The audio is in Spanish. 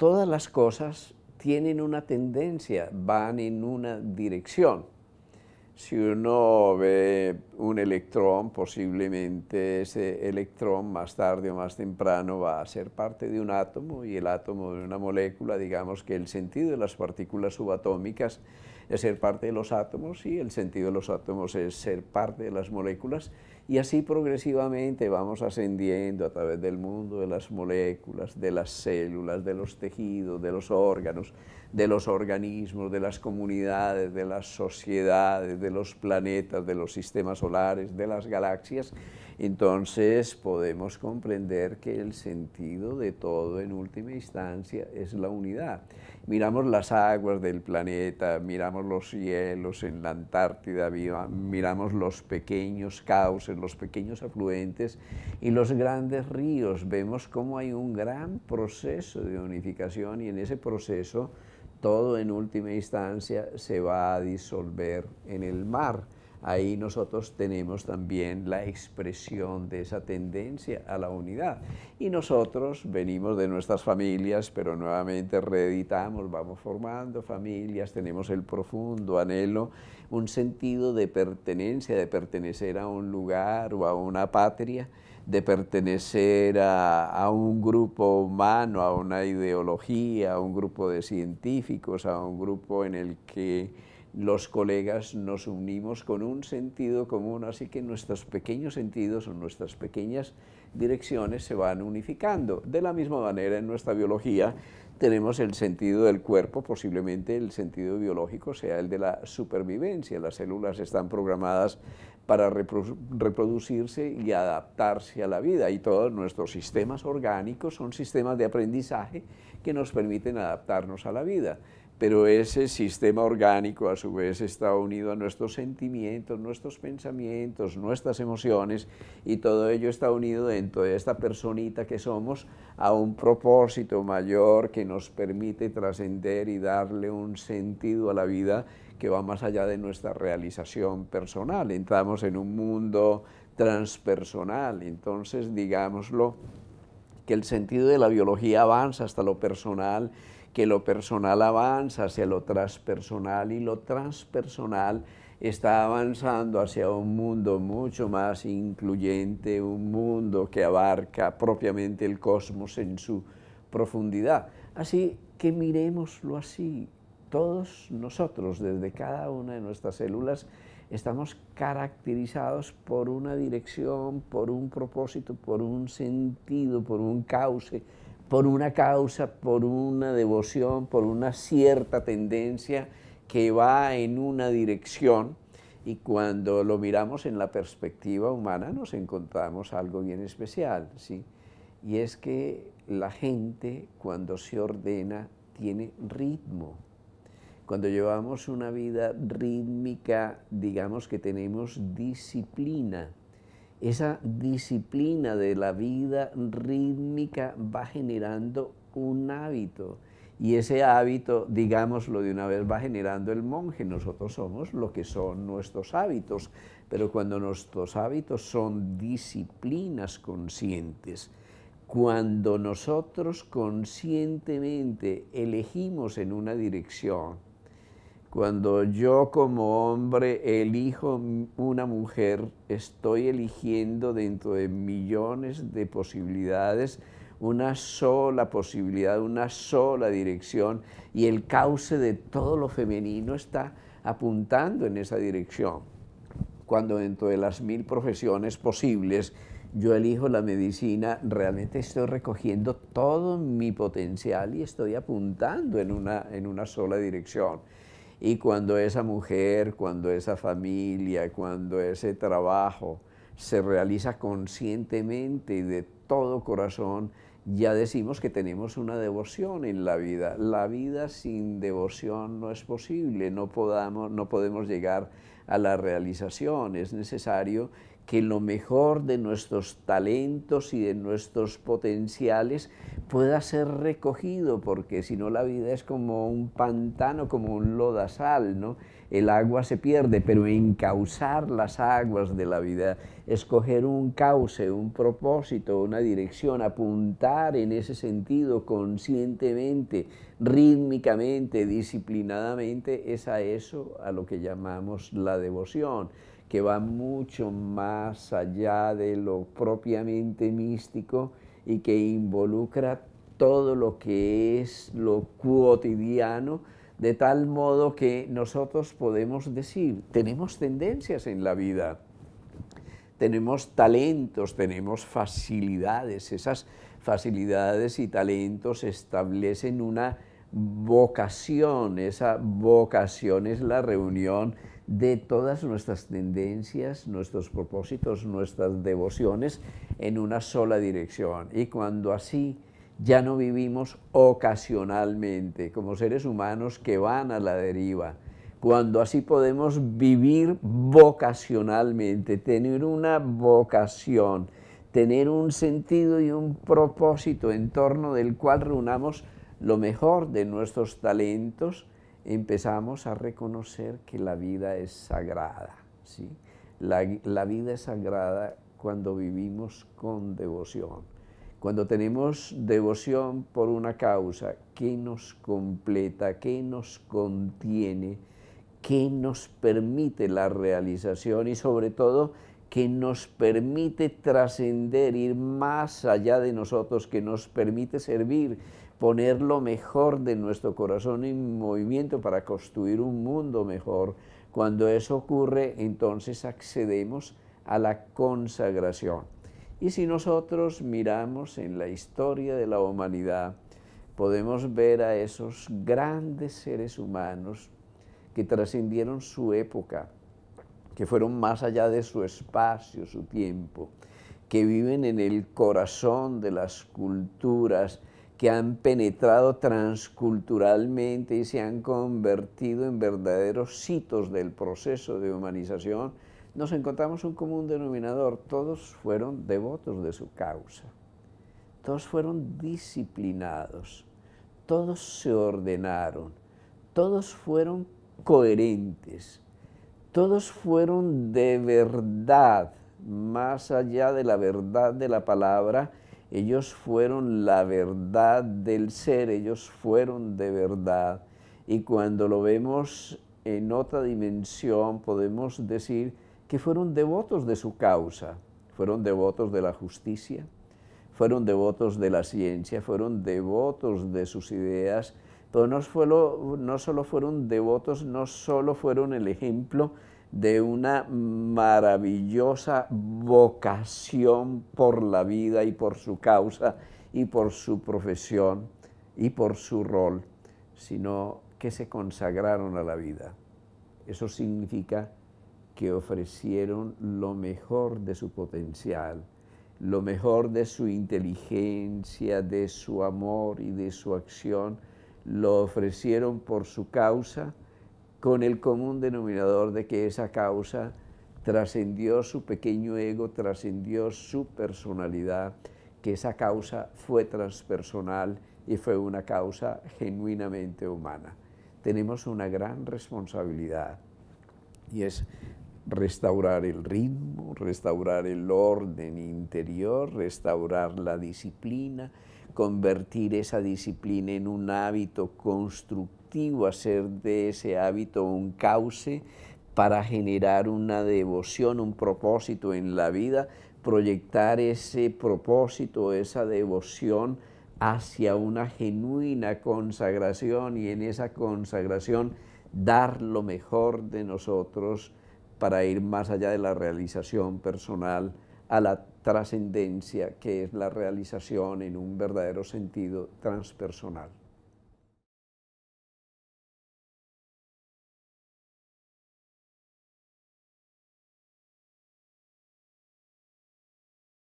todas las cosas tienen una tendencia, van en una dirección. Si uno ve un electrón, posiblemente ese electrón más tarde o más temprano va a ser parte de un átomo y el átomo de una molécula, digamos que el sentido de las partículas subatómicas es ser parte de los átomos y el sentido de los átomos es ser parte de las moléculas y así progresivamente vamos ascendiendo a través del mundo de las moléculas, de las células, de los tejidos, de los órganos, de los organismos, de las comunidades, de las sociedades, de los planetas, de los sistemas solares, de las galaxias entonces podemos comprender que el sentido de todo en última instancia es la unidad. Miramos las aguas del planeta, miramos los cielos en la Antártida, miramos los pequeños cauces, los pequeños afluentes y los grandes ríos. Vemos cómo hay un gran proceso de unificación y en ese proceso todo en última instancia se va a disolver en el mar ahí nosotros tenemos también la expresión de esa tendencia a la unidad. Y nosotros venimos de nuestras familias, pero nuevamente reeditamos, vamos formando familias, tenemos el profundo anhelo, un sentido de pertenencia, de pertenecer a un lugar o a una patria de pertenecer a, un grupo humano, a una ideología, a un grupo de científicos, a un grupo en el que los colegas nos unimos con un sentido común, así que nuestros pequeños sentidos o nuestras pequeñas direcciones se van unificando. De la misma manera, en nuestra biología tenemos el sentido del cuerpo, posiblemente el sentido biológico sea el de la supervivencia. Las células están programadas para reproducirse y adaptarse a la vida y todos nuestros sistemas orgánicos son sistemas de aprendizaje que nos permiten adaptarnos a la vida pero ese sistema orgánico a su vez está unido a nuestros sentimientos, nuestros pensamientos, nuestras emociones y todo ello está unido dentro de esta personita que somos a un propósito mayor que nos permite trascender y darle un sentido a la vida que va más allá de nuestra realización personal. Entramos en un mundo transpersonal, entonces digámoslo que el sentido de la biología avanza hasta lo personal que lo personal avanza hacia lo transpersonal y lo transpersonal está avanzando hacia un mundo mucho más incluyente, un mundo que abarca propiamente el cosmos en su profundidad. Así que miremoslo así. Todos nosotros, desde cada una de nuestras células, estamos caracterizados por una dirección, por un propósito, por un sentido, por un cauce, por una causa, por una devoción, por una cierta tendencia que va en una dirección y cuando lo miramos en la perspectiva humana nos encontramos algo bien especial, ¿sí? Y es que la gente cuando se ordena tiene ritmo. Cuando llevamos una vida rítmica, digamos que tenemos disciplina esa disciplina de la vida rítmica va generando un hábito. Y ese hábito, digámoslo de una vez, va generando el monje. Nosotros somos lo que son nuestros hábitos, pero cuando nuestros hábitos son disciplinas conscientes, cuando nosotros conscientemente elegimos en una dirección, cuando yo como hombre elijo una mujer, estoy eligiendo dentro de millones de posibilidades una sola posibilidad, una sola dirección y el cauce de todo lo femenino está apuntando en esa dirección. Cuando dentro de las mil profesiones posibles yo elijo la medicina, realmente estoy recogiendo todo mi potencial y estoy apuntando en una, en una sola dirección. Y cuando esa mujer, cuando esa familia, cuando ese trabajo se realiza conscientemente y de todo corazón, ya decimos que tenemos una devoción en la vida. La vida sin devoción no es posible, no, podamos, no podemos llegar a la realización. Es necesario que lo mejor de nuestros talentos y de nuestros potenciales pueda ser recogido, porque si no la vida es como un pantano, como un lodazal, ¿no? El agua se pierde, pero encauzar las aguas de la vida, escoger un cauce, un propósito, una dirección, apuntar en ese sentido conscientemente, rítmicamente, disciplinadamente, es a eso a lo que llamamos la devoción que va mucho más allá de lo propiamente místico y que involucra todo lo que es lo cotidiano, de tal modo que nosotros podemos decir, tenemos tendencias en la vida, tenemos talentos, tenemos facilidades, esas facilidades y talentos establecen una vocación. Esa vocación es la reunión de todas nuestras tendencias, nuestros propósitos, nuestras devociones en una sola dirección. Y cuando así ya no vivimos ocasionalmente como seres humanos que van a la deriva, cuando así podemos vivir vocacionalmente, tener una vocación, tener un sentido y un propósito en torno del cual reunamos lo mejor de nuestros talentos, empezamos a reconocer que la vida es sagrada. ¿sí? La, la vida es sagrada cuando vivimos con devoción. Cuando tenemos devoción por una causa, que nos completa? que nos contiene? que nos permite la realización? Y sobre todo, que nos permite trascender, ir más allá de nosotros, que nos permite servir, poner lo mejor de nuestro corazón en movimiento para construir un mundo mejor. Cuando eso ocurre, entonces accedemos a la consagración. Y si nosotros miramos en la historia de la humanidad, podemos ver a esos grandes seres humanos que trascendieron su época, que fueron más allá de su espacio, su tiempo, que viven en el corazón de las culturas, que han penetrado transculturalmente y se han convertido en verdaderos hitos del proceso de humanización, nos encontramos un común denominador. Todos fueron devotos de su causa, todos fueron disciplinados, todos se ordenaron, todos fueron coherentes, todos fueron de verdad, más allá de la verdad de la palabra, ellos fueron la verdad del ser, ellos fueron de verdad. Y cuando lo vemos en otra dimensión, podemos decir que fueron devotos de su causa, fueron devotos de la justicia, fueron devotos de la ciencia, fueron devotos de sus ideas, no solo fueron devotos, no solo fueron el ejemplo de una maravillosa vocación por la vida y por su causa y por su profesión y por su rol, sino que se consagraron a la vida. Eso significa que ofrecieron lo mejor de su potencial, lo mejor de su inteligencia, de su amor y de su acción lo ofrecieron por su causa con el común denominador de que esa causa trascendió su pequeño ego, trascendió su personalidad, que esa causa fue transpersonal y fue una causa genuinamente humana. Tenemos una gran responsabilidad y es restaurar el ritmo, restaurar el orden interior, restaurar la disciplina, convertir esa disciplina en un hábito constructivo, hacer de ese hábito un cauce para generar una devoción, un propósito en la vida, proyectar ese propósito, esa devoción hacia una genuina consagración y en esa consagración dar lo mejor de nosotros para ir más allá de la realización personal a la trascendencia que es la realización en un verdadero sentido transpersonal.